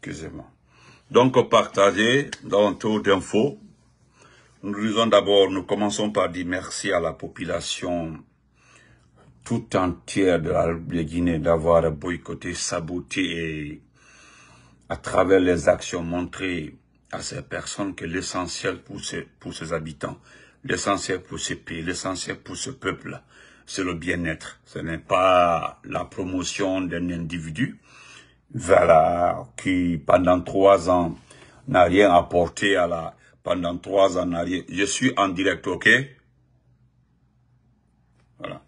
excusez-moi. Donc, partager dans tour d'infos. Nous disons d'abord, nous commençons par dire merci à la population tout entière de la Guinée d'avoir boycotté, saboté et à travers les actions montrées à ces personnes que l'essentiel pour pour ces habitants, l'essentiel pour ces pays, l'essentiel pour ce peuple, c'est le bien-être. Ce n'est pas la promotion d'un individu, Valar, qui pendant trois ans n'a rien apporté à la... Pendant trois ans n'a rien... Je suis en direct, ok Voilà.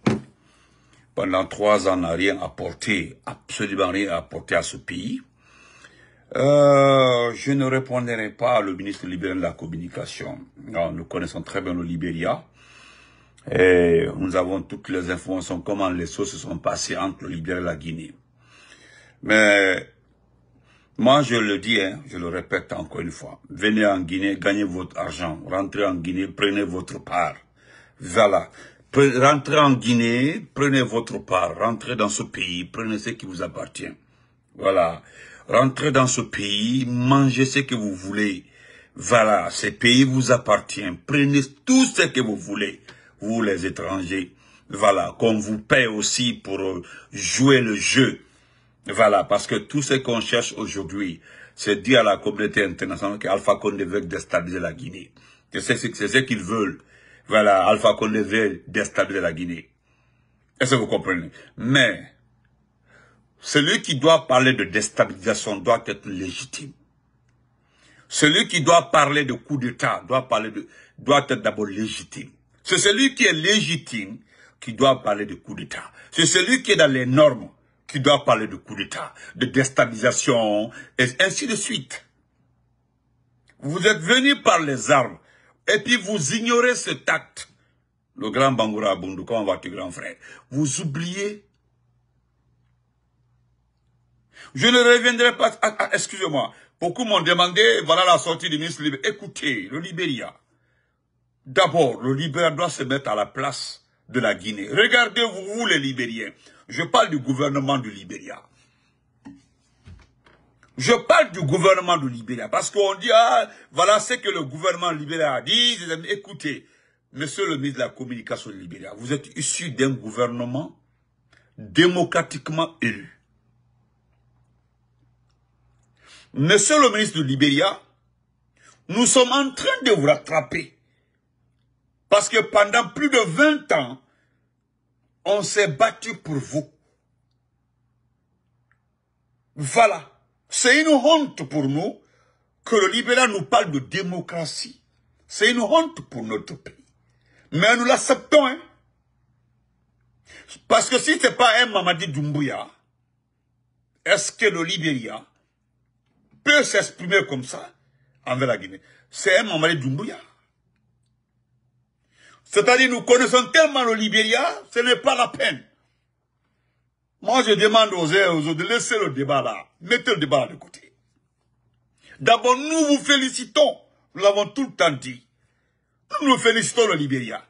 Pendant trois ans n'a rien apporté, absolument rien apporté à ce pays. Euh, je ne répondrai pas le ministre libéral de la communication. nous connaissons très bien le Libéria. Et nous avons toutes les informations, comment les choses se sont passées entre le Libéria et la Guinée. Mais moi, je le dis, hein, je le répète encore une fois. Venez en Guinée, gagnez votre argent. Rentrez en Guinée, prenez votre part. Voilà. Rentrez en Guinée, prenez votre part. Rentrez dans ce pays, prenez ce qui vous appartient. Voilà. Rentrez dans ce pays, mangez ce que vous voulez. Voilà, ce pays vous appartient. Prenez tout ce que vous voulez, vous les étrangers. Voilà, qu'on vous paie aussi pour euh, jouer le jeu. Voilà, parce que tout ce qu'on cherche aujourd'hui, c'est dire à la communauté internationale qu'Alpha Condé veut déstabiliser la Guinée. C'est ce qu'ils veulent. Voilà, Alpha Condé veut déstabiliser la Guinée. Est-ce que vous comprenez Mais, celui qui doit parler de déstabilisation doit être légitime. Celui qui doit parler de coup d'État doit, parler de, doit être d'abord légitime. C'est celui qui est légitime qui doit parler de coup d'État. C'est celui qui est dans les normes qui doit parler de coup d'État, de déstabilisation, et ainsi de suite. Vous êtes venu par les armes, et puis vous ignorez cet acte. Le grand Bangoura Bundu, comment va tu grand frère Vous oubliez. Je ne reviendrai pas, ah, ah, excusez-moi, beaucoup m'ont demandé, voilà la sortie du ministre Libéria. Écoutez, le Libéria. D'abord, le Libéria doit se mettre à la place de la Guinée. Regardez-vous, vous les Libériens. Je parle du gouvernement du Libéria. Je parle du gouvernement du Libéria. Parce qu'on dit, ah, voilà ce que le gouvernement Libéria a dit. Écoutez, monsieur le ministre de la Communication du Libéria, vous êtes issu d'un gouvernement démocratiquement élu. Monsieur le ministre du Libéria, nous sommes en train de vous rattraper. Parce que pendant plus de 20 ans, on s'est battu pour vous. Voilà. C'est une honte pour nous que le libéral nous parle de démocratie. C'est une honte pour notre pays. Mais nous l'acceptons. Hein. Parce que si ce n'est pas un Mamadi Doumbouya, est-ce que le Libéria peut s'exprimer comme ça envers la Guinée C'est un Mamadi Doumbouya. C'est-à-dire, nous connaissons tellement le Libéria, ce n'est pas la peine. Moi, je demande aux autres de laisser le débat là. Mettez le débat de côté. D'abord, nous vous félicitons. Nous l'avons tout le temps dit. Nous nous félicitons le Libéria.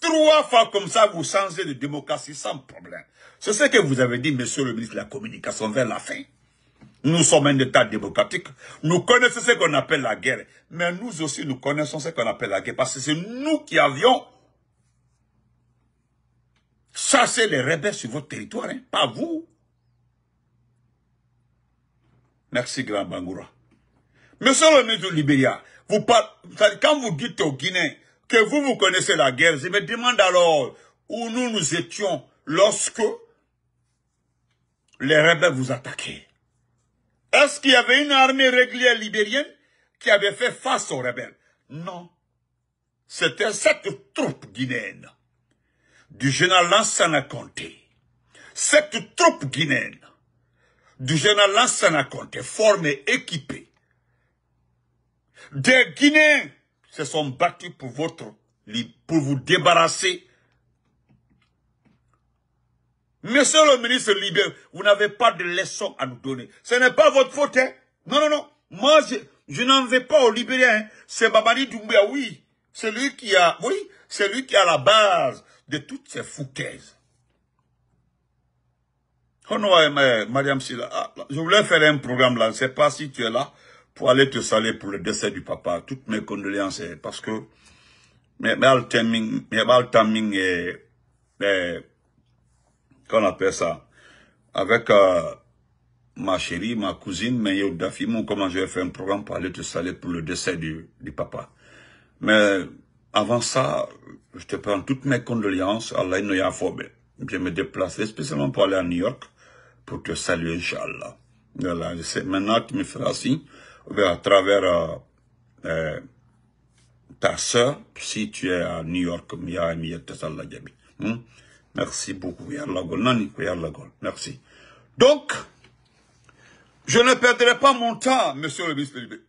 Trois fois comme ça, vous changez de démocratie sans problème. C'est ce que vous avez dit, monsieur le ministre de la Communication, vers la fin. Nous sommes un État démocratique. Nous connaissons ce qu'on appelle la guerre. Mais nous aussi, nous connaissons ce qu'on appelle la guerre. Parce que c'est nous qui avions chassé les rebelles sur votre territoire, hein. pas vous. Merci, Grand Bangoura. Monsieur le ministre du Libéria, vous quand vous dites aux Guinéens que vous, vous connaissez la guerre, je me demande alors où nous nous étions lorsque les rebelles vous attaquaient. Est-ce qu'il y avait une armée régulière libérienne qui avait fait face aux rebelles Non. C'était cette troupe guinéenne du général Lansana Conté. Cette troupe guinéenne du général Lansana Conté, formée, équipée, des Guinéens se sont battus pour votre pour vous débarrasser Monsieur le ministre libé, vous n'avez pas de leçon à nous donner. Ce n'est pas votre faute. Hein? Non, non, non. Moi, je, n'en vais pas aux Libériens. Hein? C'est Babadi Doumbia, oui. C'est lui qui a, oui, c'est lui qui a la base de toutes ces foutaises. Oh non, eh, Madame ah, je voulais faire un programme là. Je ne sais pas si tu es là pour aller te saluer pour le décès du papa. Toutes mes condoléances eh, parce que mais timing, mais timing est qu'on appelle ça, avec euh, ma chérie, ma cousine, mais mon comment j'ai fait un programme pour aller te saluer pour le décès du, du papa. Mais avant ça, je te prends toutes mes condoléances à Je me déplacerai spécialement pour aller à New York pour te saluer, Inch'Allah. maintenant tu me feras signe à travers euh, euh, ta sœur, si tu es à New York, Mia Mia Merci beaucoup. Merci. Donc, je ne perdrai pas mon temps, monsieur le ministre Libé.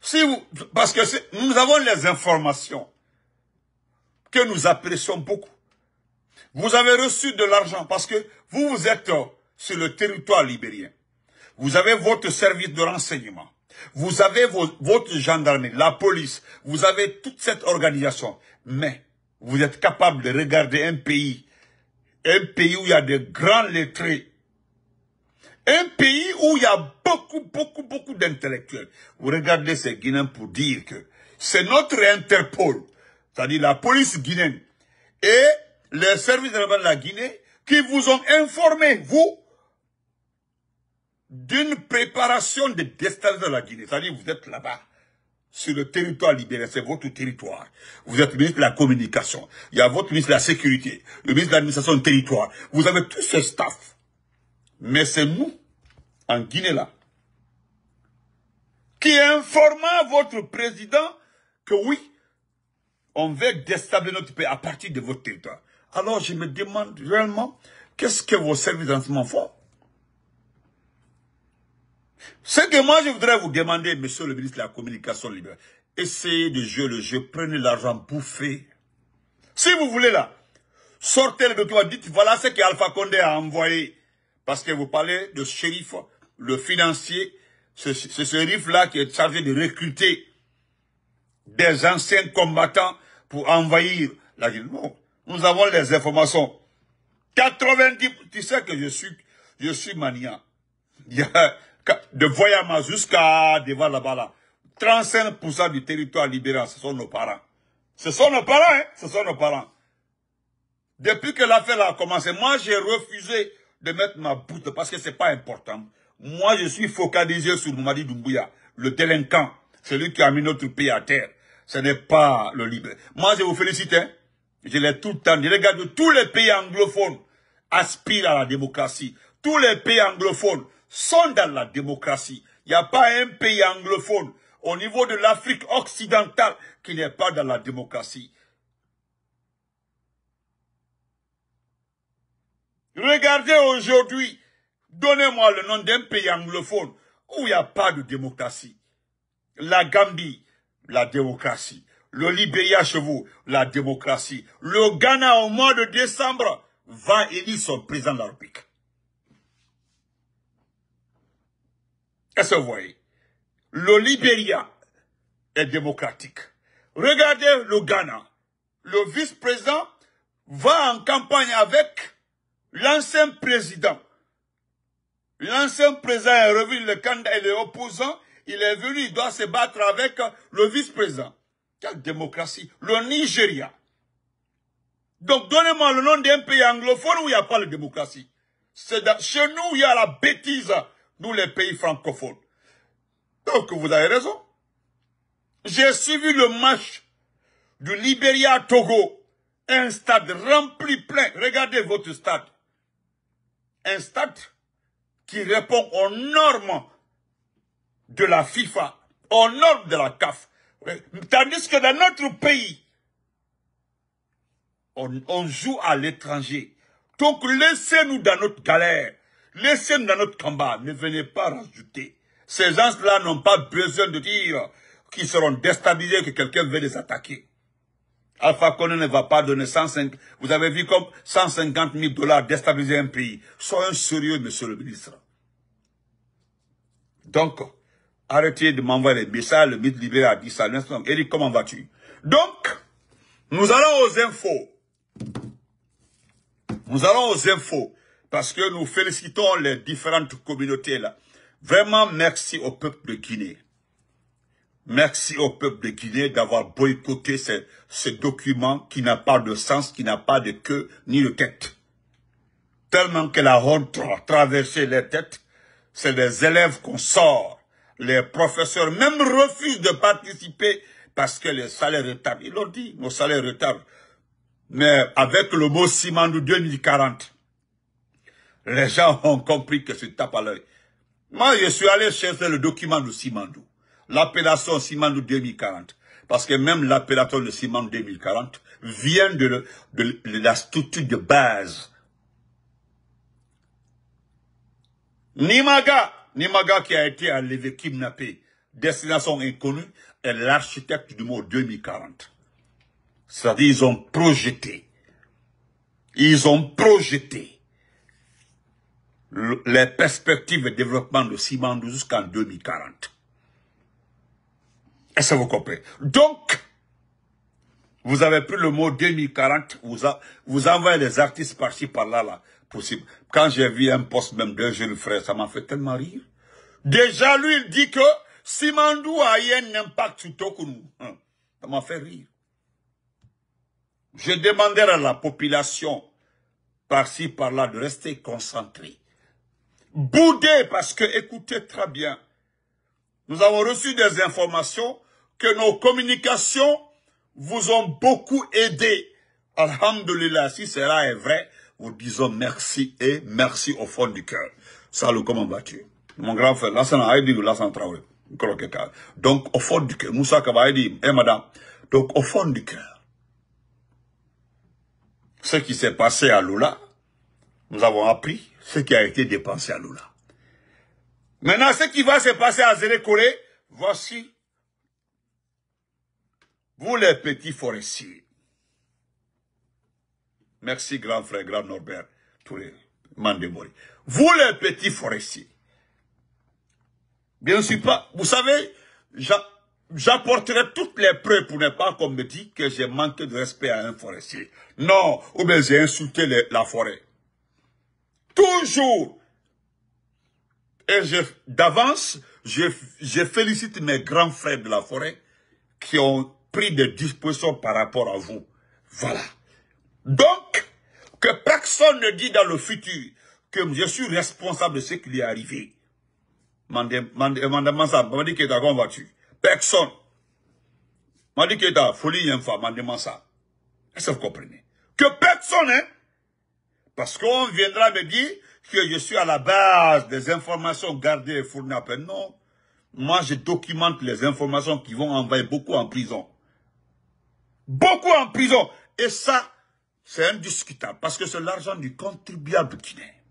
Si vous, parce que nous avons les informations que nous apprécions beaucoup. Vous avez reçu de l'argent parce que vous, vous êtes sur le territoire libérien. Vous avez votre service de renseignement. Vous avez votre gendarmerie, la police, vous avez toute cette organisation. Mais vous êtes capable de regarder un pays, un pays où il y a de grands lettrés, un pays où il y a beaucoup, beaucoup, beaucoup d'intellectuels. Vous regardez ces Guinéens pour dire que c'est notre Interpol, c'est-à-dire la police guinéenne et les services de la Guinée qui vous ont informé, vous, d'une préparation de déstabilisation de la Guinée. C'est-à-dire vous êtes là-bas, sur le territoire libéré, c'est votre territoire. Vous êtes ministre de la communication, il y a votre ministre de la sécurité, le ministre de l'administration du territoire. Vous avez tous ce staff. Mais c'est nous, en Guinée là, qui informons votre président que oui, on veut déstabiliser notre pays à partir de votre territoire. Alors je me demande réellement, qu'est-ce que vos services d'enseignement font ce que moi je voudrais vous demander, monsieur le ministre de la Communication libérale, essayez de jouer le jeu, prenez l'argent bouffé. Si vous voulez là, sortez le document, dites voilà ce qu'Alpha Condé a envoyé. Parce que vous parlez de shérif, le financier, ce ce shérif-là qui est chargé de recruter des anciens combattants pour envahir la ville, nous avons les informations. 90, tu sais que je suis, je suis maniant. Il y a, de Voyama jusqu'à devant là-bas 35% du territoire libéral, ce sont nos parents. Ce sont nos parents, hein ce sont nos parents. Depuis que l'affaire a commencé, moi j'ai refusé de mettre ma boute parce que c'est pas important. Moi je suis focalisé sur Mamadi Doumbouya, le délinquant, celui qui a mis notre pays à terre. Ce n'est pas le libre. Moi je vous félicite, hein je l'ai tout le temps Je Regarde, tous les pays anglophones aspirent à la démocratie. Tous les pays anglophones sont dans la démocratie. Il n'y a pas un pays anglophone au niveau de l'Afrique occidentale qui n'est pas dans la démocratie. Regardez aujourd'hui, donnez-moi le nom d'un pays anglophone où il n'y a pas de démocratie. La Gambie, la démocratie. Le Libéria chez vous, la démocratie. Le Ghana au mois de décembre va élire son président de Et ce voyez Le Libéria est démocratique. Regardez le Ghana. Le vice-président va en campagne avec l'ancien président. L'ancien président est revenu, le candidat, et est opposant, il est venu, il doit se battre avec le vice-président. Quelle démocratie Le Nigeria. Donc donnez-moi le nom d'un pays anglophone où il n'y a pas de démocratie. C'est chez nous, il y a la bêtise nous les pays francophones. Donc vous avez raison. J'ai suivi le match du liberia Togo. Un stade rempli plein. Regardez votre stade. Un stade qui répond aux normes de la FIFA, aux normes de la CAF. Tandis que dans notre pays, on joue à l'étranger. Donc laissez-nous dans notre galère. Laissez-nous dans notre combat. Ne venez pas rajouter. Ces gens-là n'ont pas besoin de dire qu'ils seront déstabilisés, que quelqu'un veut les attaquer. Alpha Condé ne va pas donner 150, vous avez vu comme 150 000 dollars déstabiliser un pays. un sérieux, monsieur le ministre. Donc, arrêtez de m'envoyer les messages, le mythe libéré a dit ça. Eric, comment vas-tu? Donc, nous allons aux infos. Nous allons aux infos parce que nous félicitons les différentes communautés là. Vraiment, merci au peuple de Guinée. Merci au peuple de Guinée d'avoir boycotté ce, document qui n'a pas de sens, qui n'a pas de queue ni de tête. Tellement que la honte a traversé les têtes, c'est les élèves qu'on sort. Les professeurs même refusent de participer parce que les salaires retardent. Ils l'ont dit, nos salaires retard. Mais avec le mot ciment de 2040, les gens ont compris que c'est tape à l'œil. Moi, je suis allé chercher le document de Simandou, l'appellation Simandou 2040, parce que même l'appellation de Simandou 2040 vient de, la structure de base. Nimaga, Nimaga qui a été enlevé, kidnappé, destination inconnue, est l'architecte du mot 2040. C'est-à-dire, ils ont projeté. Ils ont projeté les perspectives de développement de Simandou jusqu'en 2040. Est-ce que vous comprenez Donc, vous avez pris le mot 2040, vous, vous envoyez les artistes par-ci, par-là, là, possible. Quand j'ai vu un poste même d'un jeune frère, ça m'a fait tellement rire. Déjà, lui, il dit que Simandou a eu un impact sur nous. Hein, ça m'a fait rire. Je demandais à la population, par-ci, par-là, de rester concentrée boudé parce que, écoutez très bien, nous avons reçu des informations que nos communications vous ont beaucoup aidé. Alhamdulillah, si cela est vrai, vous disons merci et merci au fond du cœur. Salut, comment vas-tu Mon grand frère, Donc, au fond du cœur, Moussa et eh, madame, donc au fond du cœur, ce qui s'est passé à Lula, nous avons appris, ce qui a été dépensé à Lula. Maintenant, ce qui va se passer à Zélé voici vous les petits forestiers. Merci grand frère, grand Norbert les Mandemori. Vous les petits forestiers. Bien sûr pas. Vous savez, j'apporterai toutes les preuves pour ne pas qu'on me dise que j'ai manqué de respect à un forestier. Non, ou bien j'ai insulté la forêt toujours, et d'avance, je, félicite mes grands frères de la forêt qui ont pris des dispositions par rapport à vous. Voilà. Donc, que personne ne dit dans le futur que je suis responsable de ce qui lui est arrivé. mandement ça, m'a dit que t'as voiture. Personne. M'a dit que t'as folie, ça. Hein, Est-ce que vous comprenez? Que personne, hein, parce qu'on viendra me dire que je suis à la base des informations gardées et fournies après Non. Moi, je documente les informations qui vont envoyer beaucoup en prison. Beaucoup en prison. Et ça, c'est indiscutable. Parce que c'est l'argent du contribuable qui naît.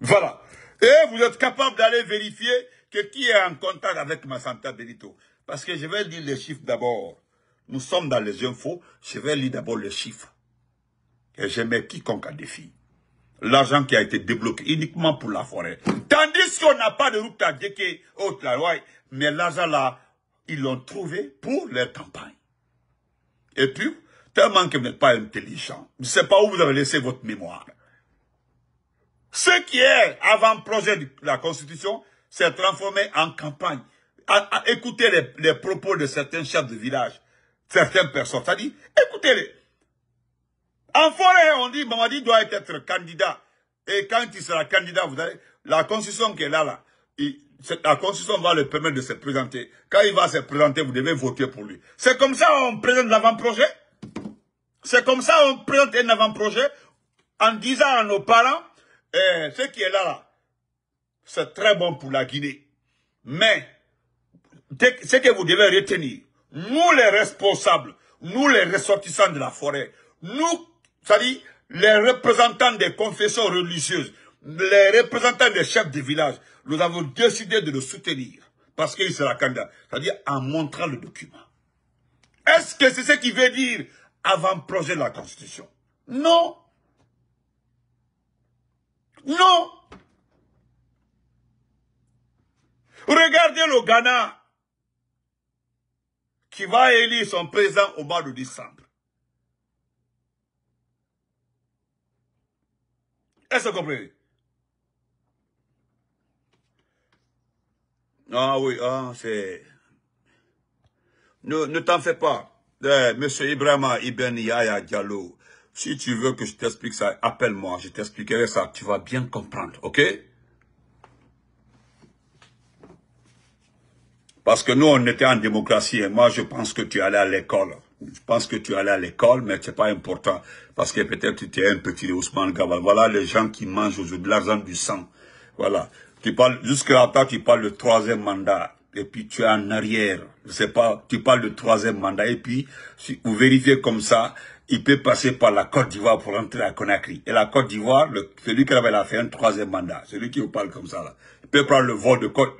Voilà. Et vous êtes capable d'aller vérifier que qui est en contact avec ma santé Parce que je vais lire les chiffres d'abord. Nous sommes dans les infos. Je vais lire d'abord les chiffres que je quiconque a défi. L'argent qui a été débloqué uniquement pour la forêt. Tandis qu'on n'a pas de route à Djeké, autre la loi, mais l'argent là, ils l'ont trouvé pour leur campagne. Et puis, tellement que n'est pas intelligent, je ne sais pas où vous avez laissé votre mémoire. Ce qui est avant-projet de la Constitution s'est transformé en campagne. À, écouter les, les propos de certains chefs de village, certaines personnes, ça dit, écoutez-les. En forêt, on dit Mamadi doit être candidat. Et quand il sera candidat, vous allez, la constitution qui est là, là, la constitution va le permettre de se présenter. Quand il va se présenter, vous devez voter pour lui. C'est comme ça on présente l'avant-projet. C'est comme ça on présente un avant-projet en disant à nos parents, eh, ce qui est là, là, c'est très bon pour la Guinée. Mais, ce que vous devez retenir, nous les responsables, nous les ressortissants de la forêt, nous c'est-à-dire, les représentants des confessions religieuses, les représentants des chefs de village, nous avons décidé de le soutenir parce qu'il sera candidat. C'est-à-dire en montrant le document. Est-ce que c'est ce qui veut dire avant-projet de la Constitution Non Non Regardez le Ghana qui va élire son président au mois de décembre. Est-ce que vous comprenez Ah oui, ah, c'est... Ne, t'en fais pas. Eh, Monsieur Ibrahima Ibn Yaya Diallo, si tu veux que je t'explique ça, appelle-moi, je t'expliquerai ça, tu vas bien comprendre, ok Parce que nous, on était en démocratie et moi, je pense que tu allais à l'école je pense que tu allé à l'école, mais c'est pas important. Parce que peut-être tu es un petit Ousmane Gabal. Voilà les gens qui mangent aujourd'hui l'argent du sang. Voilà. Tu parles, jusqu'à temps, tu parles de troisième mandat. Et puis tu es en arrière. Je sais pas, tu parles de troisième mandat. Et puis, si vous vérifiez comme ça, il peut passer par la Côte d'Ivoire pour entrer à Conakry. Et la Côte d'Ivoire, celui qui avait fait un troisième mandat, celui qui vous parle comme ça là, il peut prendre le vol de, Côte,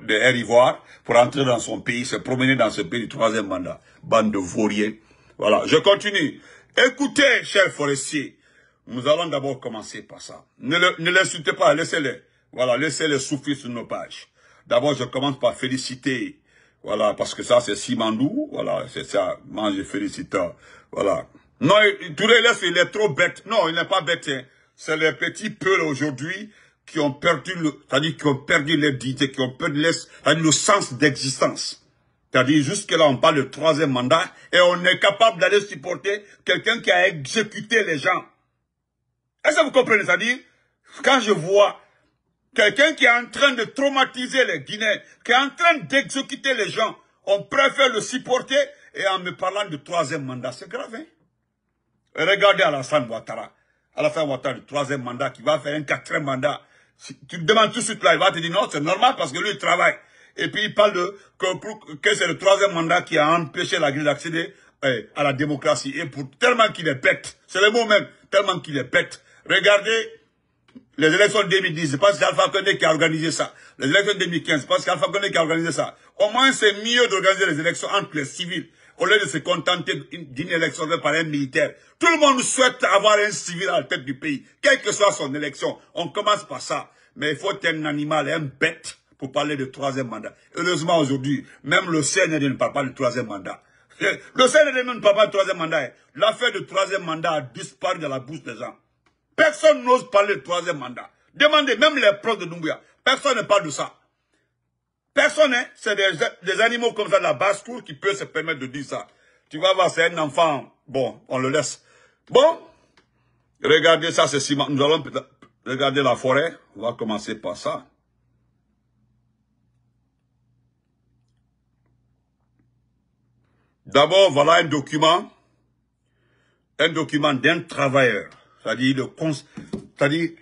pour entrer dans son pays, se promener dans ce pays du troisième mandat. Bande de vauriens. Voilà, je continue. Écoutez, chers forestiers, nous allons d'abord commencer par ça. Ne l'insultez pas, laissez-les. Voilà, laissez-les souffrir sur nos pages. D'abord, je commence par féliciter. Voilà, parce que ça, c'est Simandou. Voilà, c'est ça. Moi, je félicite. Hein. Voilà. Non, il est trop bête. Non, il n'est pas bête. Hein. C'est les petits peuls aujourd'hui qui ont perdu le, cest qui ont perdu leur dignité, qui ont perdu le sens d'existence. C'est-à-dire, jusque-là, on parle de troisième mandat et on est capable d'aller supporter quelqu'un qui a exécuté les gens. Est-ce que vous comprenez C'est-à-dire, quand je vois quelqu'un qui est en train de traumatiser les Guinéens, qui est en train d'exécuter les gens, on préfère le supporter et en me parlant du troisième mandat, c'est grave. Hein? regardez Alassane Ouattara. Alassane Ouattara, le troisième mandat, qui va faire un quatrième mandat. tu demandes tout de suite là, il va te dire non, c'est normal parce que lui, il travaille. Et puis il parle de que, c'est le troisième mandat qui a empêché la grille d'accéder eh, à la démocratie. Et pour tellement qu'il est bête, c'est le mot même, tellement qu'il est bête. Regardez les élections 2010, c'est parce qu'Alpha Condé qui a organisé ça. Les élections de 2015, c'est parce qu'Alpha Condé qui a organisé ça. Au moins, c'est mieux d'organiser les élections entre les civils, au lieu de se contenter d'une élection par un militaire. Tout le monde souhaite avoir un civil à la tête du pays, quelle que soit son élection. On commence par ça. Mais il faut être un animal, un bête, pour parler de troisième mandat. Heureusement, aujourd'hui, même le sénat ne parle pas du troisième mandat. Eh, le sénat ne parle pas du troisième mandat. Eh. L'affaire du troisième mandat a disparu de la bouche des gens. Personne n'ose parler du troisième mandat. Demandez, même les proches de Doumbouya, personne ne parle de ça. Personne, hein. c'est des, animaux comme ça de la basse-cour qui peut se permettre de dire ça. Tu vas voir, c'est un enfant, bon, on le laisse. Bon, regardez ça, c'est Nous allons regarder la forêt, on va commencer par ça. D'abord, voilà un document, un document d'un travailleur, c'est-à-dire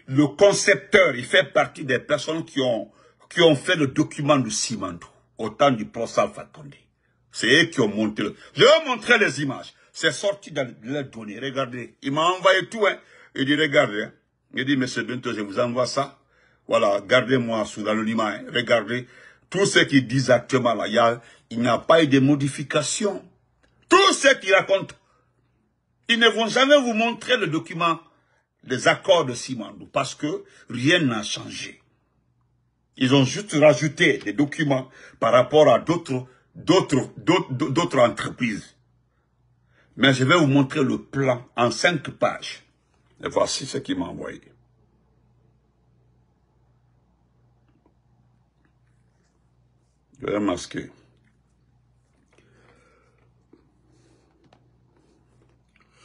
le, concepteur, il fait partie des personnes qui ont, qui ont fait le document de Simandou, au temps du professeur Condé. C'est eux qui ont monté le... Je vais montrer les images. C'est sorti dans les données. Regardez. Il m'a envoyé tout. Hein. Il dit, regardez. Hein. Il dit, monsieur Bento, je vous envoie ça. Voilà, gardez-moi sous l'anonymat. Hein. Regardez. Tout ce qu'il dit actuellement, là, il n'y a, pas eu de modification. Tout ce qu'ils racontent, ils ne vont jamais vous montrer le document des accords de Simandou parce que rien n'a changé. Ils ont juste rajouté des documents par rapport à d'autres entreprises. Mais je vais vous montrer le plan en cinq pages. Et voici ce qu'ils m'ont envoyé. Je vais masquer.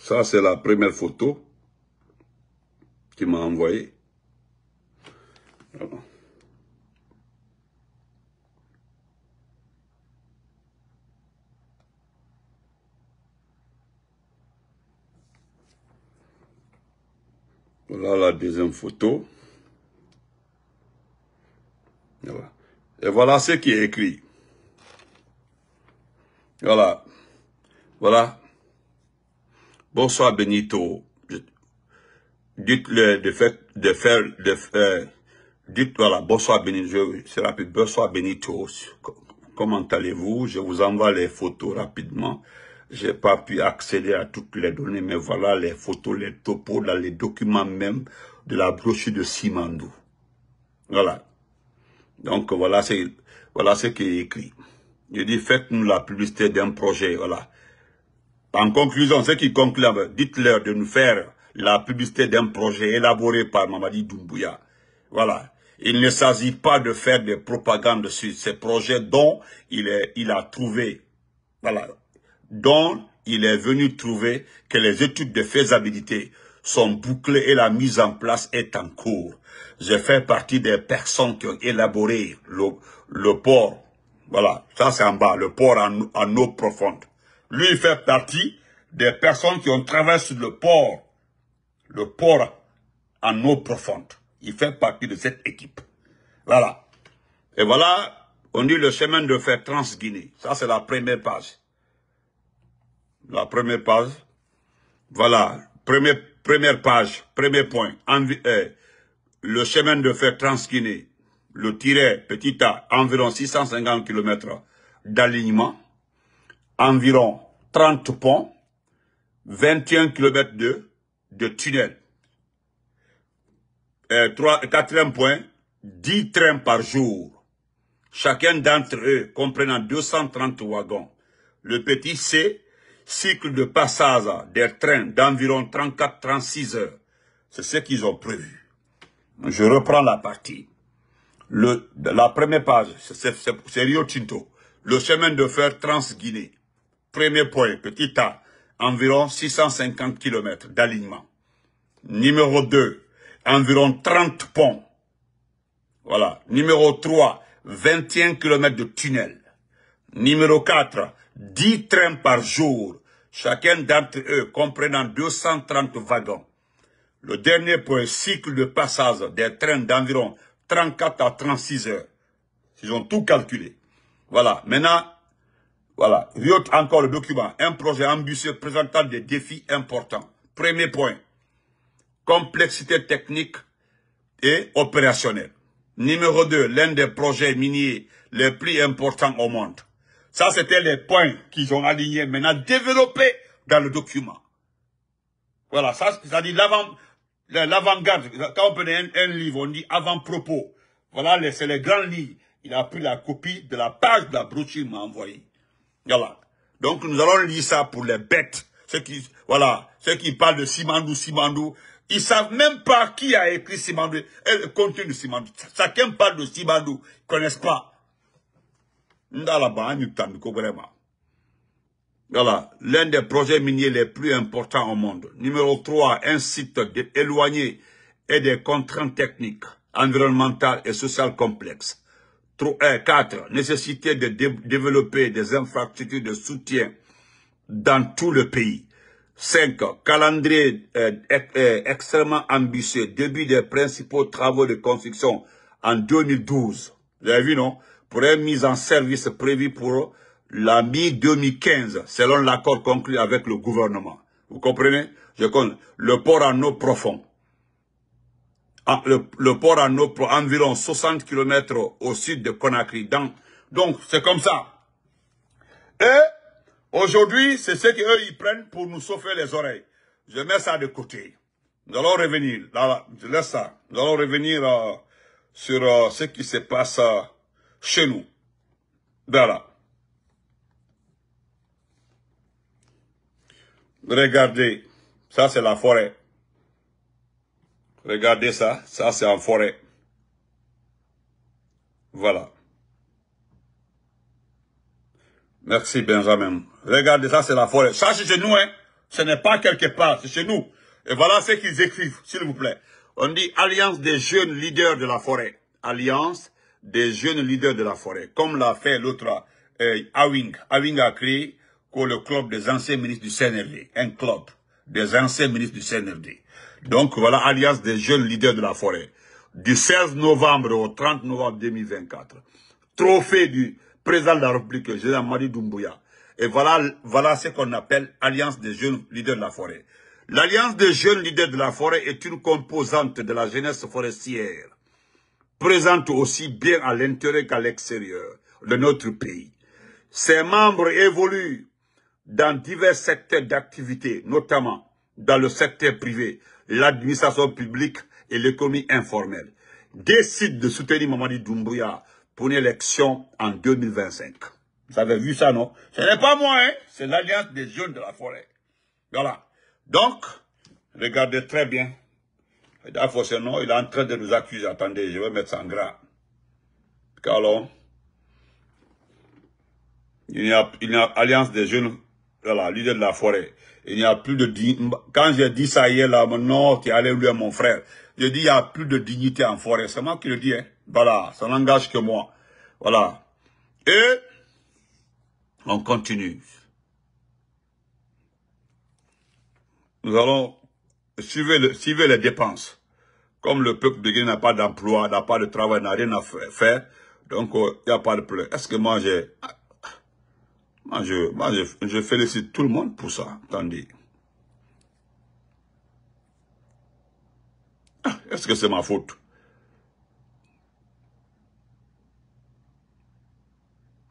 Ça, c'est la première photo qu'il m'a envoyée. Voilà. la deuxième photo. Et voilà ce qui est écrit. Voilà. Voilà. Bonsoir Benito. Dites-le de, fait, de faire, de faire, euh, dites voilà, bonsoir Benito, c'est rapide, bonsoir Benito, comment allez-vous? Je vous envoie les photos rapidement. J'ai pas pu accéder à toutes les données, mais voilà les photos, les topos, dans les documents même de la brochure de Simandou. Voilà. Donc voilà c'est voilà ce qui est écrit. Il dis faites-nous la publicité d'un projet, voilà. En conclusion, ceux qui conclament, dites-leur de nous faire la publicité d'un projet élaboré par Mamadi Doumbouya. Voilà. Il ne s'agit pas de faire des propagandes sur ces projets dont il, est, a trouvé, voilà, dont il est venu trouver que les études de faisabilité sont bouclées et la mise en place est en cours. Je fais partie des personnes qui ont élaboré le, port. Voilà, ça c'est en bas, le port en eau profonde lui fait partie des personnes qui ont traversé le port, le port en eau profonde. Il fait partie de cette équipe. Voilà. Et voilà, on dit le chemin de fer transguiné. Ça, c'est la première page. La première page. Voilà. Première, page, premier point. Euh, le chemin de fer transguiné, Le tiret, petit a, environ 650 km d'alignement environ 30 ponts, 21 km de, de tunnels. Et euh, trois, quatrième point, 10 trains par jour. Chacun d'entre eux comprenant 230 wagons. Le petit C, cycle de passage des trains d'environ 34-36 heures. C'est ce qu'ils ont prévu. Je reprends la partie. Le, la première page, c'est Rio Tinto. Le chemin de fer trans Premier point, petit A, environ 650 km d'alignement. Numéro 2, environ 30 ponts. Voilà. Numéro 3, 21 km de tunnels. Numéro 4, 10 trains par jour, chacun d'entre eux comprenant 230 wagons. Le dernier point, cycle de passage des trains d'environ 34 à 36 heures. Ils ont tout calculé. Voilà. Maintenant, voilà, Riot, encore le document. Un projet ambitieux présentant des défis importants. Premier point, complexité technique et opérationnelle. Numéro 2, l'un des projets miniers les plus importants au monde. Ça, c'était les points qu'ils ont alignés, maintenant développés dans le document. Voilà, ça, à dit l'avant-garde. Quand on prenait un, livre, on dit avant-propos. Voilà, c'est les grands livres. Il a pris la copie de la page de la brochure m'a envoyée. Voilà. Donc nous allons lire ça pour les bêtes. Ceux qui, voilà, ceux qui parlent de Simandou, Simandou, ils savent même pas qui a écrit Simandou, le contenu de Simandou. Chacun parle de Simandou, ils ne connaissent pas. Voilà, l'un des projets miniers les plus importants au monde. Numéro 3, un site éloigné et des contraintes techniques, environnementales et sociales complexes. 4. Nécessité de développer des infrastructures de soutien dans tout le pays. 5. Calendrier euh, euh, extrêmement ambitieux. Début des principaux travaux de construction en 2012. Vous avez vu, non Pour une mise en service prévue pour la mi-2015, selon l'accord conclu avec le gouvernement. Vous comprenez Je compte le port en eau profonde le, port à environ 60 km au sud de Conakry. donc, c'est comme ça. Et aujourd'hui, c'est ce qu'eux, ils prennent pour nous sauver les oreilles. Je mets ça de côté. Nous allons revenir. Là, je laisse ça. Nous allons revenir euh, sur euh, ce qui se passe euh, chez nous. Voilà. Regardez. Ça, c'est la forêt. Regardez ça, ça c'est en forêt. Voilà. Merci Benjamin. Regardez ça, c'est la forêt. Ça c'est chez nous, hein. Ce n'est pas quelque part, c'est chez nous. Et voilà ce qu'ils écrivent, s'il vous plaît. On dit Alliance des jeunes leaders de la forêt. Alliance des jeunes leaders de la forêt. Comme l'a fait l'autre euh, Awing. Awing a créé le club des anciens ministres du CNRD. Un club des anciens ministres du CNRD. Donc voilà, alliance des jeunes leaders de la forêt. Du 16 novembre au 30 novembre 2024. Trophée du président de la République, Général Marie Doumbouya. Et voilà, voilà ce qu'on appelle Alliance des jeunes leaders de la forêt. L'Alliance des jeunes leaders de la forêt est une composante de la jeunesse forestière, présente aussi bien à l'intérieur qu'à l'extérieur de notre pays. Ses membres évoluent dans divers secteurs d'activité, notamment dans le secteur privé, l'administration publique et l'économie informelle décident de soutenir Mamadi Doumbouya pour une élection en 2025. Vous avez vu ça, non Ce n'est pas moi, hein c'est l'Alliance des jeunes de la forêt. Voilà. Donc, regardez très bien. il est en train de nous accuser. Attendez, je vais mettre ça en gras. Alors, il y a, une Alliance des jeunes, voilà, leader de la forêt il n'y a plus de dignité. Quand j'ai dit ça hier, là, maintenant, tu es allé lui, mon frère. J'ai dit, il n'y a plus de dignité en forêt. C'est moi qui le dis, hein. Voilà, ça n'engage que moi. Voilà. Et, on continue. Nous allons suivre, les dépenses. Comme le peuple de Guinée n'a pas d'emploi, n'a pas de travail, n'a rien à faire, donc euh, il n'y a pas de problème. Est-ce que moi j'ai moi, je, je, félicite tout le monde pour ça. Attendez. Ah, est-ce que c'est ma faute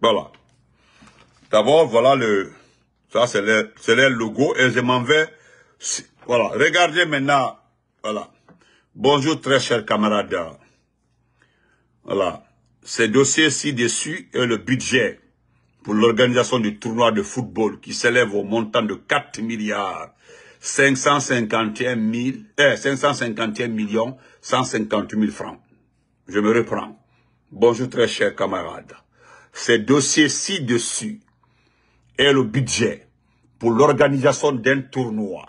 Voilà. D'abord, voilà le... Ça, c'est le, le logo et je m'en vais... Voilà, regardez maintenant. Voilà. Bonjour, très chers camarades. Voilà. Ces dossiers ci-dessus et le budget pour l'organisation du tournoi de football qui s'élève au montant de 4 milliards 551 000, eh, 551 millions 158 000 francs. Je me reprends. Bonjour très chers camarades. Ce dossier ci-dessus est le budget pour l'organisation d'un tournoi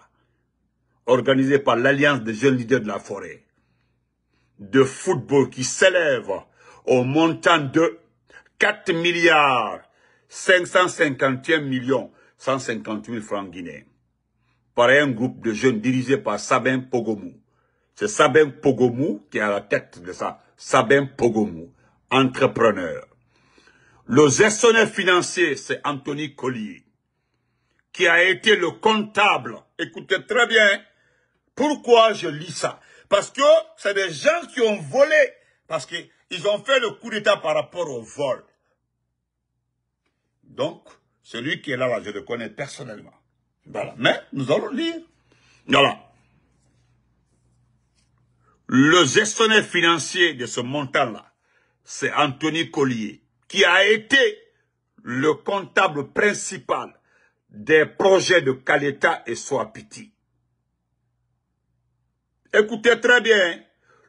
organisé par l'Alliance des jeunes leaders de la forêt de football qui s'élève au montant de 4 milliards 550 millions 150 000 francs guinéens par un groupe de jeunes dirigé par Sabin Pogomou. C'est Sabin Pogomou qui est à la tête de ça. Sabin Pogomou, entrepreneur. Le gestionnaire financier, c'est Anthony Collier, qui a été le comptable. Écoutez très bien pourquoi je lis ça. Parce que c'est des gens qui ont volé, parce qu'ils ont fait le coup d'État par rapport au vol. Donc, celui qui est là, je le connais personnellement. Mais nous allons lire. Voilà. Le gestionnaire financier de ce montant-là, c'est Anthony Collier, qui a été le comptable principal des projets de Caleta et Soapiti. Écoutez très bien, hein.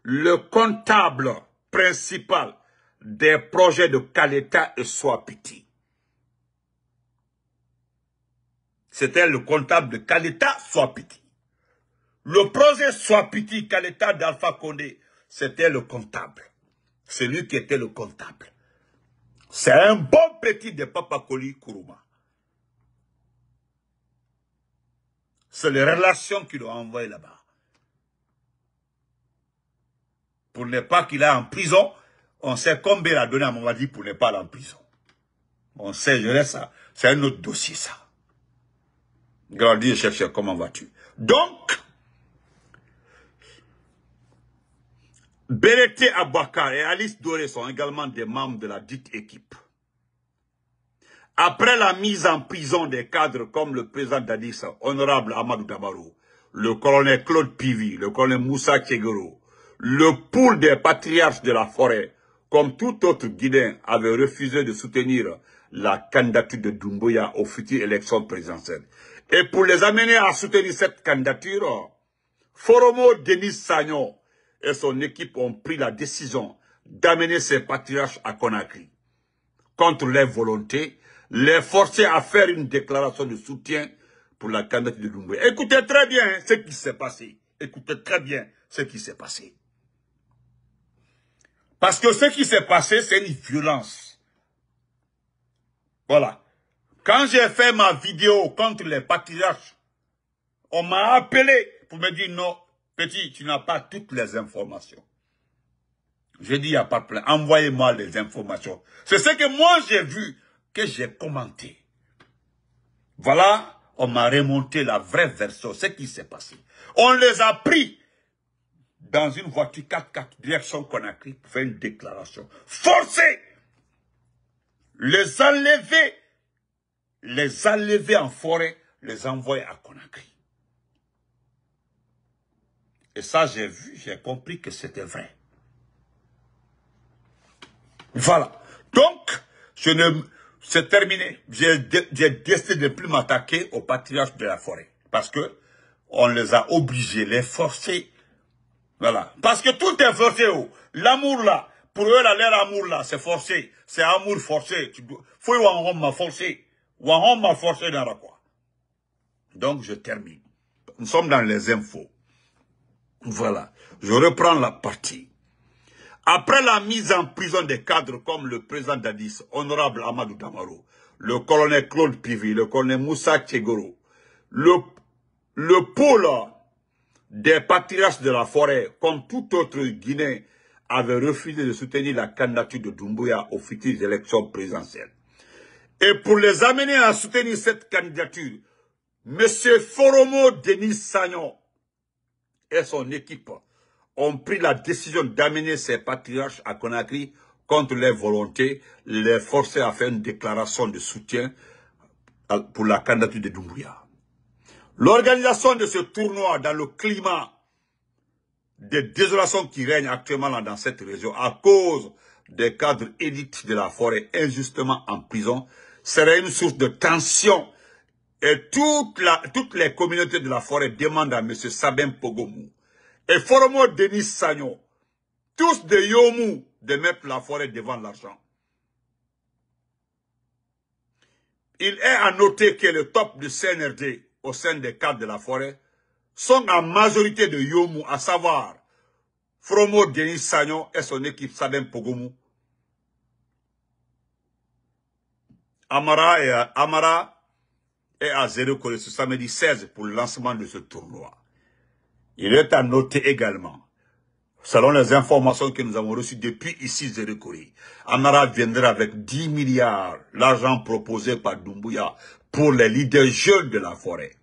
le comptable principal des projets de Caleta et Soapiti c'était le comptable de Kaleta Swapiti. Le projet Swapiti Kaleta d'Alpha Condé, c'était le comptable. Celui qui était le comptable. C'est un bon petit de Papa Kourouma. Kuruma. C'est les relations qu'il a envoyées là-bas. Pour ne pas qu'il ait en prison, on sait combien il a donné à Mamadi pour ne pas aller en prison. On sait, je ça. C'est un autre dossier, ça chef chercher, comment vas-tu Donc, Bereté Abakar et Alice Doré sont également des membres de la dite équipe. Après la mise en prison des cadres comme le président d'Addis, honorable Amadou Dabarou, le colonel Claude Pivi, le colonel Moussa Tchegoro, le pool des patriarches de la forêt, comme tout autre Guinéen, avait refusé de soutenir la candidature de Doumbouya aux futures élections présidentielles. Et pour les amener à soutenir cette candidature, Foromo Denis Sagnon et son équipe ont pris la décision d'amener ces patriarches à Conakry. Contre leur volonté, les forcer à faire une déclaration de soutien pour la candidature de Doumbouya. Écoutez très bien ce qui s'est passé. Écoutez très bien ce qui s'est passé. Parce que ce qui s'est passé, c'est une violence. Voilà. Quand j'ai fait ma vidéo contre les patriarches, on m'a appelé pour me dire non, petit, tu n'as pas toutes les informations. J'ai dit, il n'y a pas Envoyez-moi les informations. C'est ce que moi j'ai vu, que j'ai commenté. Voilà, on m'a remonté la vraie version, ce qui s'est passé. On les a pris dans une voiture 4x4 direction Conakry pour faire une déclaration. Forcez les enlever les enlever en forêt, les envoyer à Conakry. Et ça, j'ai vu, j'ai compris que c'était vrai. Voilà. Donc, je ne, c'est terminé. J'ai décidé de ne plus m'attaquer au patriarche de la forêt. Parce que on les a obligés, les forcer. Voilà. Parce que tout est forcé. Oh. L'amour là, pour eux, leur amour là, c'est forcé. C'est amour forcé. Faut y avoir un homme forcé. Wahom m'a forcé dans Donc je termine. Nous sommes dans les infos. Voilà. Je reprends la partie. Après la mise en prison des cadres comme le président d'Addis, honorable Amadou Damaro, le colonel Claude Pivi, le colonel Moussa Tchegoro, le, le pôle des patriarches de la forêt, comme tout autre Guinée avait refusé de soutenir la candidature de Doumbouya aux futures élections présidentielles. Et pour les amener à soutenir cette candidature, M. Foromo Denis Sagnon et son équipe ont pris la décision d'amener ces patriarches à Conakry contre leur volonté, les forcer à faire une déclaration de soutien pour la candidature de Doumbouya. L'organisation de ce tournoi dans le climat de désolation qui règne actuellement dans cette région à cause des cadres élites de la forêt injustement en prison serait une source de tension. Et toutes les communautés de la forêt demandent à M. Sabin Pogomou et Foromo Denis Sagnon, tous de Yomou, de mettre la forêt devant l'argent. Il est à noter que le top du CNRD au sein des cadres de la forêt sont en majorité de Yomou, à savoir Fromo Denis Sagnon et son équipe Sabin Pogomou, Amara et Amara est à Zéro ce samedi 16 pour le lancement de ce tournoi. Il est à noter également, selon les informations que nous avons reçues depuis ici Zéro Amara viendra avec 10 milliards, l'argent proposé par Doumbouya pour les leaders jeunes de la forêt.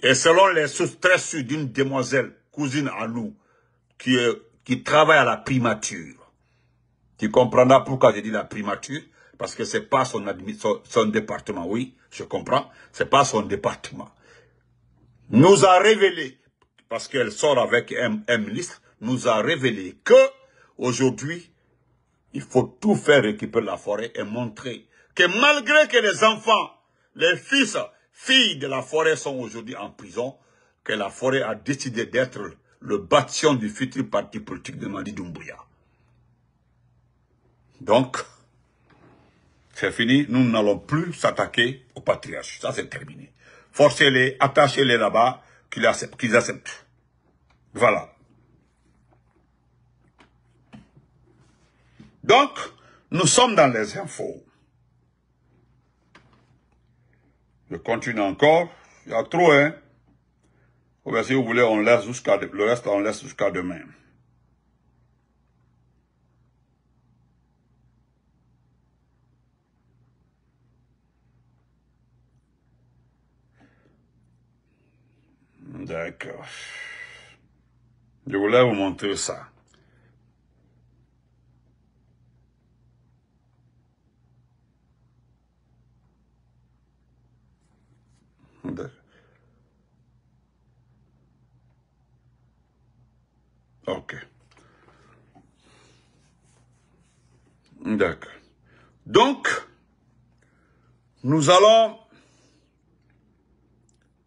Et selon les sources très sûres d'une demoiselle, cousine à nous, qui, qui travaille à la primature, tu comprendras pourquoi j'ai dit la primature parce que c'est pas son, son, département. Oui, je comprends, c'est pas son département. Nous a révélé, parce qu'elle sort avec un, ministre, nous a révélé que aujourd'hui, il faut tout faire récupérer la forêt et montrer que malgré que les enfants, les fils, filles de la forêt sont aujourd'hui en prison, que la forêt a décidé d'être le bastion du futur parti politique de Mali Doumbouya. Donc, c'est fini, nous n'allons plus s'attaquer au patriarche. Ça, c'est terminé. Forcez-les, attachez-les là-bas, qu'ils acceptent, acceptent. Voilà. Donc, nous sommes dans les infos. Je continue encore. Il y a trop, hein. si vous voulez, on laisse jusqu'à, le reste, on laisse jusqu'à demain. D'accord. Je voulais vous montrer ça. Ok. D'accord. Donc, nous allons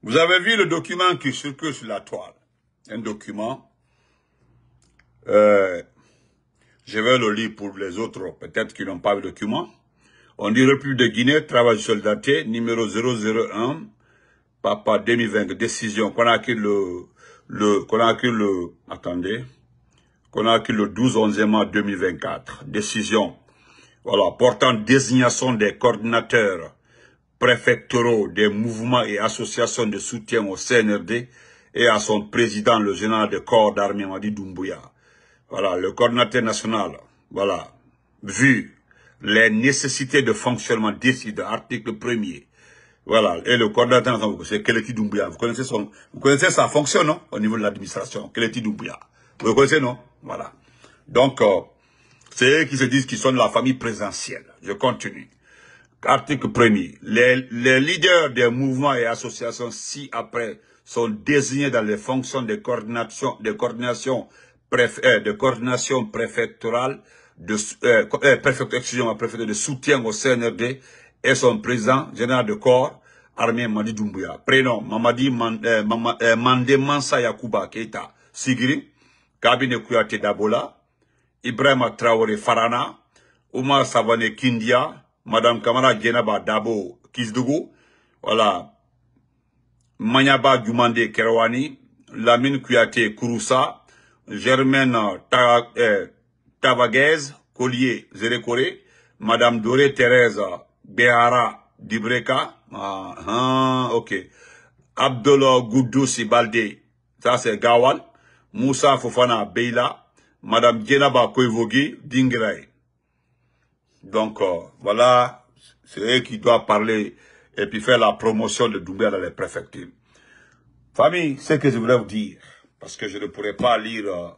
vous avez vu le document qui circule sur la toile. Un document. Euh, je vais le lire pour les autres, peut-être qu'ils n'ont pas le document. On dit République de Guinée, travail soldaté, numéro 001, papa 2020, décision qu'on a acquis le, le, qu'on a le, attendez, qu'on a le 12 11 mars 2024. Décision, voilà, portant désignation des coordinateurs préfectoraux des mouvements et associations de soutien au CNRD et à son président, le général de corps d'armée Madi Doumbouya. Voilà, le coordinateur national, voilà, vu les nécessités de fonctionnement décide article 1er, voilà, et le coordonnateur national, c'est Keleti Doumbouya. Vous connaissez, son, vous connaissez sa fonction, non Au niveau de l'administration, Keleti Doumbouya. Vous connaissez, non Voilà. Donc, euh, c'est eux qui se disent qu'ils sont de la famille présentielle. Je continue. Article 1 Les, leaders des mouvements et associations ci-après sont désignés dans les fonctions de coordination, de coordination, préf, euh, de coordination préfectorale, de, euh, euh moi préfecture de soutien au CNRD et son président, général de corps, armé Madi Doumbouya. Prénom, Mamadi euh, Mandé Mansa Yakuba Keita. Sigri, Kabine Kouyate Dabola, Ibrahim Traoré Farana, Omar Savane Kindia, Madame Kamara Djenaba Dabo Kisdougou, voilà, Manyaba Gumande Kerouani, Lamine Kouyate Kouroussa, Germaine Ta, eh, Tavaguez, Collier Zerekore, Madame Doré Thérèse Béhara Dibreka, ah, hein, ok, Abdullah Goudou Sibalde, ça c'est Gawal, Moussa Fofana Beila, Madame Djenaba Koivogi Dingray. Donc, euh, voilà, c'est eux qui doivent parler et puis faire la promotion de Doumbé dans les préfectures. Famille, c'est ce que je voulais vous dire, parce que je ne pourrais pas lire euh,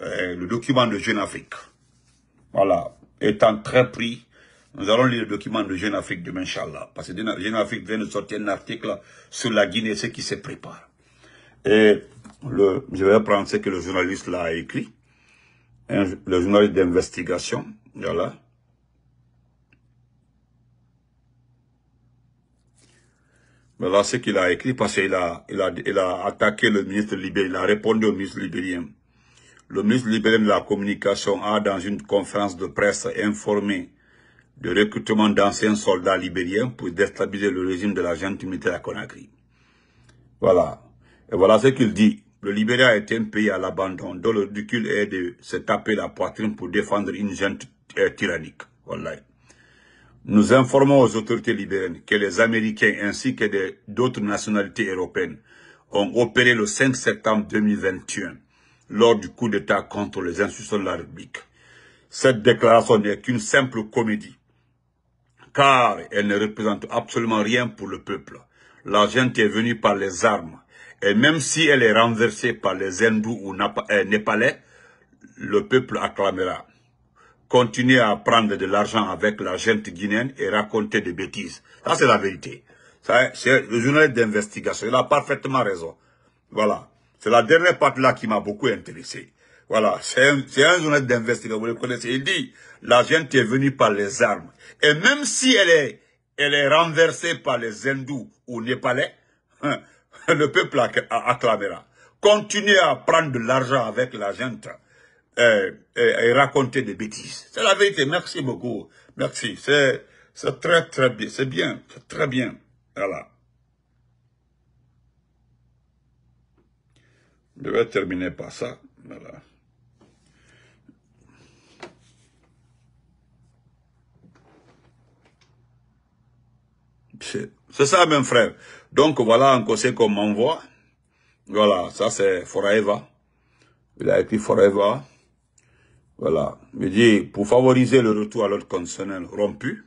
euh, le document de Jeune Afrique. Voilà, étant très pris, nous allons lire le document de Jeune Afrique demain, Inch'Allah, parce que Jeune Afrique vient de sortir un article sur la Guinée, ce qui se prépare. Et le, je vais prendre ce que le journaliste l'a écrit, le journaliste d'investigation, voilà, Voilà ce qu'il a écrit, parce qu'il a, il a, il a attaqué le ministre libérien, il a répondu au ministre libérien. Le ministre libérien de la communication a, dans une conférence de presse, informé de recrutement d'anciens soldats libériens pour déstabiliser le régime de la junte à Conakry. Voilà. Et voilà ce qu'il dit. Le Libéria est un pays à l'abandon, dont le ridicule est de se taper la poitrine pour défendre une gente euh, tyrannique. Voilà. Nous informons aux autorités libériennes que les Américains ainsi que d'autres nationalités européennes ont opéré le 5 septembre 2021 lors du coup d'État contre les institutions de la République. Cette déclaration n'est qu'une simple comédie, car elle ne représente absolument rien pour le peuple. L'argent est venue par les armes, et même si elle est renversée par les hindous ou euh, népalais, le peuple acclamera continuer à prendre de l'argent avec la gente guinéenne et raconter des bêtises. Ça, c'est la vérité. C'est le journaliste d'investigation. Il a parfaitement raison. Voilà. C'est la dernière partie-là qui m'a beaucoup intéressé. Voilà. C'est un, journal d'investigation. Vous le connaissez. Il dit, la gente est venue par les armes. Et même si elle est, elle est renversée par les hindous ou népalais, hein, le peuple acclamera. Continuez à prendre de l'argent avec la gente. Euh, euh, et, raconter des bêtises. C'est la vérité. Merci beaucoup. Merci. C'est très, très bien. C'est bien. C'est très bien. Voilà. Je vais terminer par ça. Voilà. C'est ça, mon frère. Donc, voilà un conseil qu'on m'envoie. Voilà, ça c'est Forever. Il a écrit Forever. Voilà. Il dit, pour favoriser le retour à l'ordre constitutionnel rompu,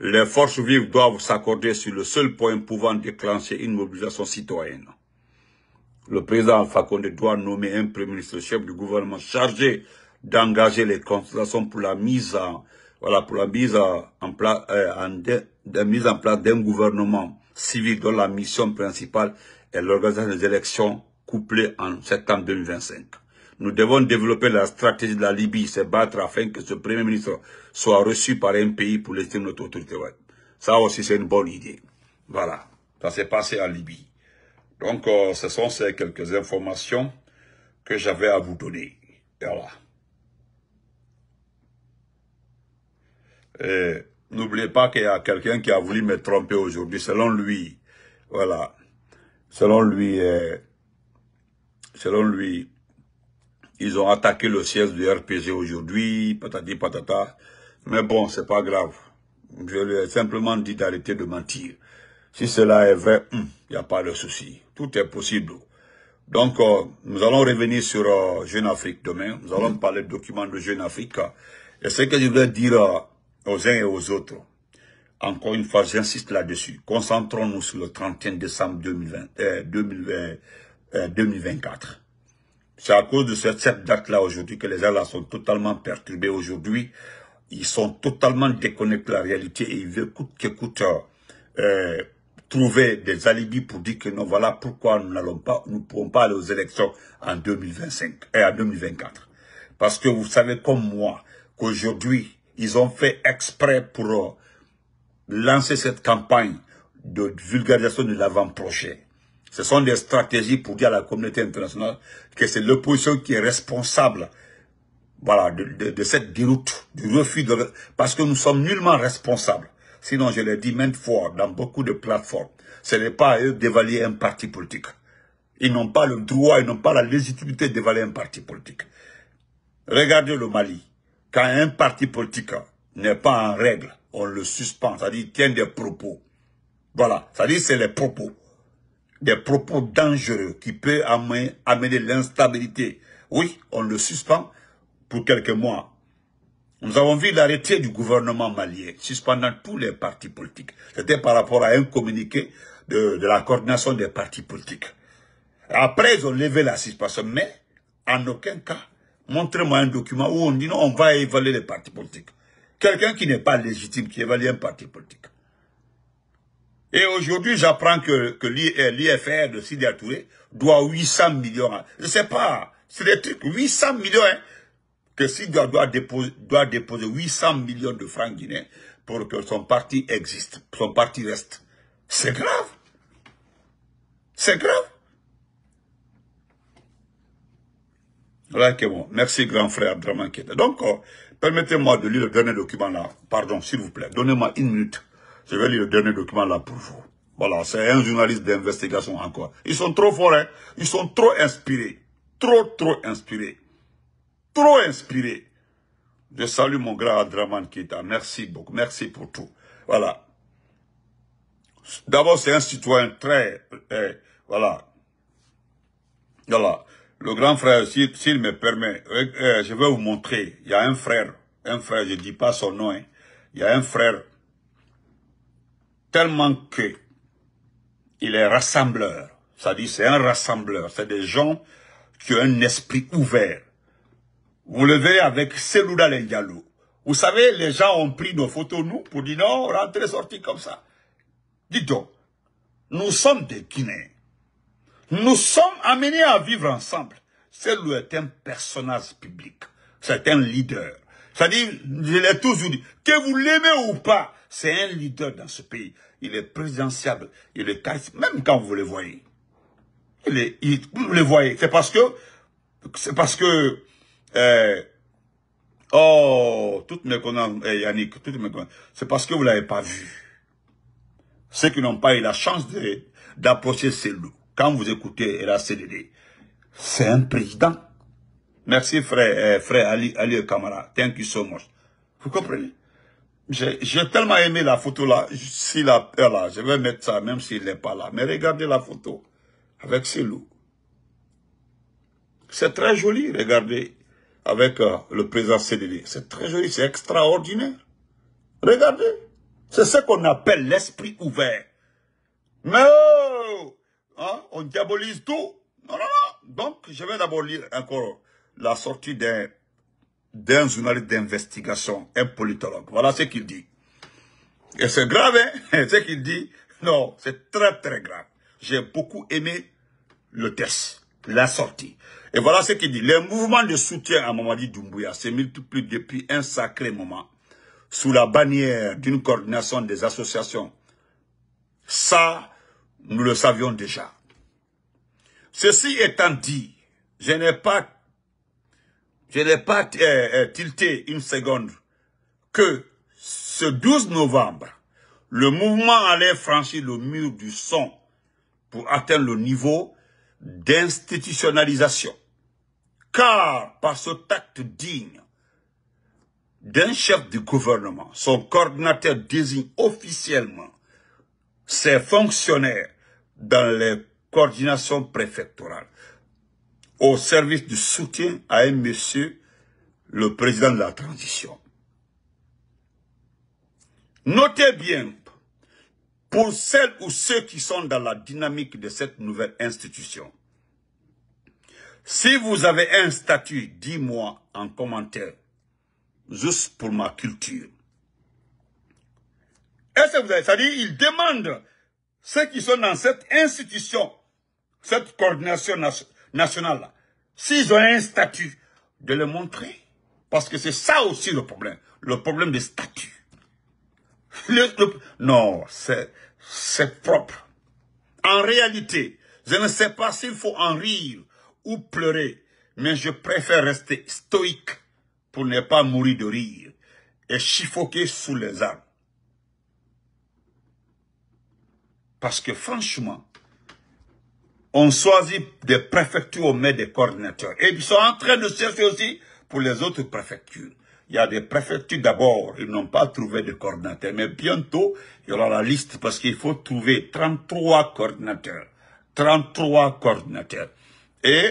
les forces vives doivent s'accorder sur le seul point pouvant déclencher une mobilisation citoyenne. Le président Fakonde doit nommer un premier ministre chef du gouvernement chargé d'engager les consultations pour la mise en, voilà, pour la mise en, place, euh, de, mise en place d'un gouvernement civil dont la mission principale est l'organisation des élections couplées en septembre 2025. Nous devons développer la stratégie de la Libye, se battre afin que ce Premier ministre soit reçu par un pays pour de notre autorité. Ça aussi, c'est une bonne idée. Voilà, ça s'est passé en Libye. Donc, euh, ce sont ces quelques informations que j'avais à vous donner. voilà. n'oubliez pas qu'il y a quelqu'un qui a voulu me tromper aujourd'hui, selon lui. Voilà. Selon lui, euh, selon lui, ils ont attaqué le siège du RPG aujourd'hui, patati patata. Mais bon, c'est pas grave. Je lui ai simplement dit d'arrêter de mentir. Si cela est vrai, il hum, n'y a pas de souci. Tout est possible. Donc, euh, nous allons revenir sur euh, Jeune Afrique demain. Nous allons parler de documents de Jeune Afrique. Et ce que je voulais dire euh, aux uns et aux autres, encore une fois, j'insiste là-dessus. Concentrons-nous sur le 31 décembre 2024. C'est à cause de cette date-là aujourd'hui que les gens là sont totalement perturbés aujourd'hui. Ils sont totalement déconnectés de la réalité et ils veulent coûte que euh, trouver des alibis pour dire que non, voilà pourquoi nous n'allons pas, nous ne pouvons pas aller aux élections en 2025 et euh, en 2024. Parce que vous savez comme moi qu'aujourd'hui, ils ont fait exprès pour euh, lancer cette campagne de vulgarisation de l'avant-prochain. Ce sont des stratégies pour dire à la communauté internationale que c'est l'opposition qui est responsable voilà, de, cette déroute, du refus de... Parce que nous sommes nullement responsables. Sinon, je l'ai dit maintes fois dans beaucoup de plateformes, ce n'est pas à eux d'évaluer un parti politique. Ils n'ont pas le droit, ils n'ont pas la légitimité d'évaluer un parti politique. Regardez le Mali. Quand un parti politique n'est pas en règle, on le suspend, c'est-à-dire tient des propos. Voilà, ça dit c'est les propos des propos dangereux qui peuvent amener, l'instabilité. Oui, on le suspend pour quelques mois. Nous avons vu l'arrêté du gouvernement malien, suspendant tous les partis politiques. C'était par rapport à un communiqué de, de, la coordination des partis politiques. Après, ils ont levé la suspension, mais en aucun cas, montrez-moi un document où on dit non, on va évaluer les partis politiques. Quelqu'un qui n'est pas légitime, qui évalue un parti politique. Et aujourd'hui, j'apprends que, l'IFR euh, de Sidi Touré doit 800 millions. Je ne sais pas, c'est des trucs, 800 millions. Hein. que Sidi doit déposer, doit déposer 800 millions de francs guinéens pour que son parti existe, son parti reste. C'est grave. C'est grave. Voilà que bon. Merci, grand frère Draman Keta. Donc, euh, permettez-moi de lire le dernier document là. Pardon, s'il vous plaît. Donnez-moi une minute. Je vais lire le dernier document là pour vous. Voilà, c'est un journaliste d'investigation encore. Ils sont trop forts, hein? Ils sont trop inspirés. Trop, trop inspirés. Trop inspirés. Je salue mon grand Adraman là. Merci beaucoup. Merci pour tout. Voilà. D'abord, c'est un citoyen très... Euh, voilà. Voilà. Le grand frère, s'il me permet, euh, euh, je vais vous montrer. Il y a un frère. Un frère, je ne dis pas son nom. Hein. Il y a un frère tellement que il est rassembleur. C'est-à-dire, c'est un rassembleur. C'est des gens qui ont un esprit ouvert. Vous le verrez avec Seloula Lengalo. Vous savez, les gens ont pris nos photos, nous, pour dire non, rentrez, sortez comme ça. Dites donc, nous sommes des Guinéens. Nous sommes amenés à vivre ensemble. Selou est un personnage public. C'est un leader. C'est-à-dire, je l'ai toujours dit, que vous l'aimez ou pas, c'est un leader dans ce pays. Il est présidentiable. Il est caïs, Même quand vous le voyez. Il vous le voyez. C'est parce que, c'est parce que, euh, oh, toutes mes connaissances, eh, Yannick, toutes mes connaissances, c'est parce que vous l'avez pas vu. Ceux qui n'ont pas eu la chance d'approcher ces loups. Quand vous écoutez la CDD, c'est un président. Merci frère, eh, frère Ali, Ali Kamara. Thank you so much. Vous comprenez? J'ai tellement aimé la photo là. Si la là, je vais mettre ça même s'il n'est pas là. Mais regardez la photo avec ces loups. C'est très joli, regardez, avec euh, le président Sédélé. C'est très joli, c'est extraordinaire. Regardez. C'est ce qu'on appelle l'esprit ouvert. Mais hein? on diabolise tout. Non, non, non. Donc, je vais d'abord lire encore la sortie d'un d'un journaliste d'investigation, un politologue. Voilà ce qu'il dit. Et c'est grave, hein ce qu'il dit. Non, c'est très très grave. J'ai beaucoup aimé le test, la sortie. Et voilà ce qu'il dit. Le mouvement de soutien à Mamadi Doumbouya se multiplient depuis un sacré moment sous la bannière d'une coordination des associations. Ça, nous le savions déjà. Ceci étant dit, je n'ai pas je n'ai pas euh, euh, tilté une seconde que ce 12 novembre, le mouvement allait franchir le mur du son pour atteindre le niveau d'institutionnalisation. Car par ce tact digne d'un chef du gouvernement, son coordinateur désigne officiellement ses fonctionnaires dans les coordinations préfectorales au service du soutien à un monsieur, le président de la transition. Notez bien, pour celles ou ceux qui sont dans la dynamique de cette nouvelle institution, si vous avez un statut, dites moi en commentaire, juste pour ma culture. Est-ce vous avez, c'est-à-dire, ils demandent ceux qui sont dans cette institution, cette coordination nationale, nationale, s'ils ont un statut, de le montrer. Parce que c'est ça aussi le problème. Le problème des statuts. Le, non, c'est propre. En réalité, je ne sais pas s'il faut en rire ou pleurer, mais je préfère rester stoïque pour ne pas mourir de rire et chiffoquer sous les armes. Parce que franchement, on choisit des préfectures, on met des coordinateurs. Et ils sont en train de chercher aussi pour les autres préfectures. Il y a des préfectures d'abord, ils n'ont pas trouvé de coordinateurs, mais bientôt, il y aura la liste parce qu'il faut trouver 33 coordinateurs. 33 coordinateurs. Et,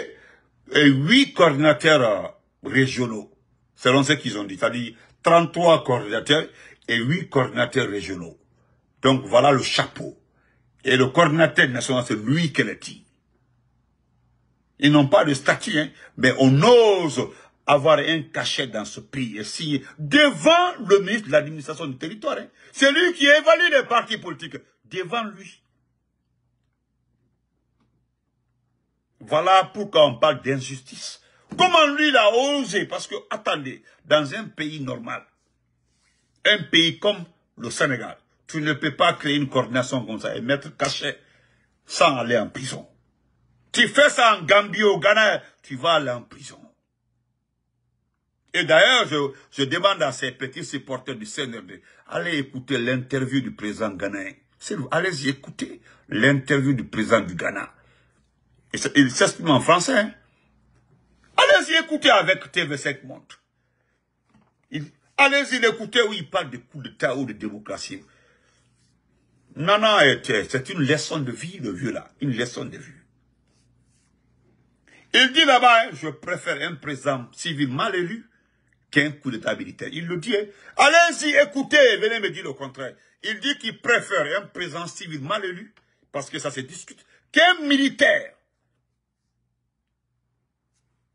et 8 coordinateurs euh, régionaux, selon ce qu'ils ont dit. C'est-à-dire 33 coordinateurs et 8 coordinateurs régionaux. Donc voilà le chapeau. Et le coordinateur national, c'est lui qui le dit. Ils n'ont pas de statut, hein. mais on ose avoir un cachet dans ce pays et si, devant le ministre de l'administration du territoire. Hein. C'est lui qui évalue les partis politiques. Devant lui. Voilà pourquoi on parle d'injustice. Comment lui, l'a osé Parce que, attendez, dans un pays normal, un pays comme le Sénégal, tu ne peux pas créer une coordination comme ça et mettre cachet sans aller en prison. Tu fais ça en Gambie, au Ghana, tu vas aller en prison. Et d'ailleurs, je, je, demande à ces petits supporters du CNRD, allez écouter l'interview du président Ghana. Allez-y écouter l'interview du président du Ghana. il s'exprime en français. Hein. Allez-y écouter avec TV5 Monde. Allez-y l'écouter où il parle de coups de ou de démocratie. Non, non, c'est une leçon de vie, le vieux là. Une leçon de vie. Il dit là-bas, hein, je préfère un président civil mal élu qu'un coup d'état militaire. Il le dit. Hein. Allez-y, écoutez, venez me dire le contraire. Il dit qu'il préfère un président civil mal élu, parce que ça se discute, qu'un militaire.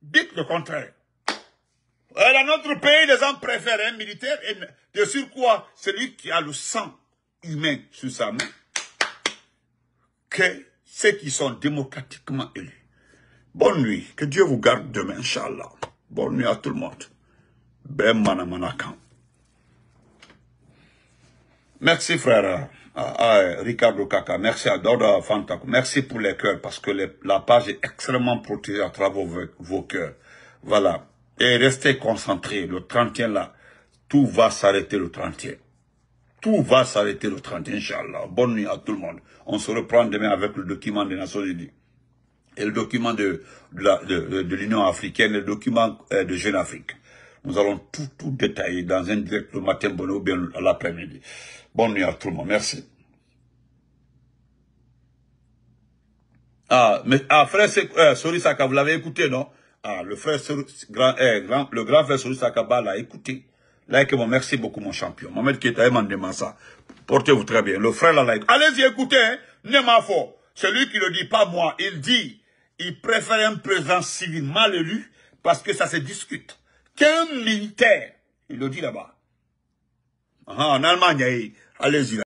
Dites le contraire. Euh, dans notre pays, les gens préfèrent un militaire, et de quoi celui qui a le sang humain sur sa main, que ceux qui sont démocratiquement élus. Bonne nuit. Que Dieu vous garde demain, Inch'Allah. Bonne nuit à tout le monde. Ben manamanakan. Merci frère à, ah, ah, Ricardo Kaka, merci à Dora merci pour les cœurs parce que la page est extrêmement protégée à travers vos, cœurs. Voilà. Et restez concentrés. Le 30e, là, tout va s'arrêter le 30e. Tout va s'arrêter le 31, Inch'Allah. Bonne nuit à tout le monde. On se reprend demain avec le document des Nations Unies et le document de, de l'Union africaine, le document euh, de Jeune Afrique. Nous allons tout, tout détailler dans un direct le matin, bon ou bien l'après-midi. Bonne nuit à tout le monde. Merci. Ah, mais, ah, frère euh, Sorisaka, vous l'avez écouté, non Ah, le frère grand, frère euh, grand, le grand frère bah, l'a écouté. Like, bon, merci beaucoup, mon champion. Mohamed Ketaï ça. Portez-vous très bien. Le frère l'a écouté. Allez-y, écoutez, hein. pas C'est Celui qui le dit pas moi, il dit il préfère un président civil mal élu parce que ça se discute qu'un militaire. Il le dit là-bas. Ah, en Allemagne, allez-y